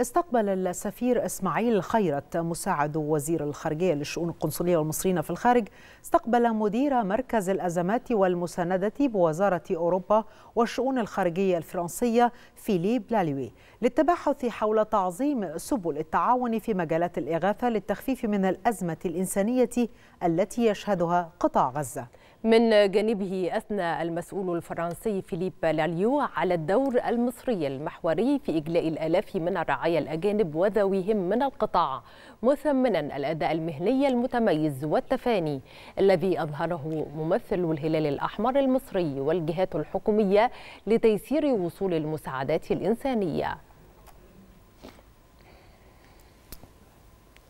استقبل السفير إسماعيل خيرت مساعد وزير الخارجية للشؤون القنصلية والمصريين في الخارج استقبل مدير مركز الأزمات والمساندة بوزارة أوروبا والشؤون الخارجية الفرنسية فيليب لالوي للتباحث حول تعظيم سبل التعاون في مجالات الإغاثة للتخفيف من الأزمة الإنسانية التي يشهدها قطاع غزة من جانبه أثنى المسؤول الفرنسي فيليب لاليو على الدور المصري المحوري في إجلاء الآلاف من الرعايا الأجانب وذويهم من القطاع مثمنا الأداء المهني المتميز والتفاني الذي أظهره ممثل الهلال الأحمر المصري والجهات الحكومية لتيسير وصول المساعدات الإنسانية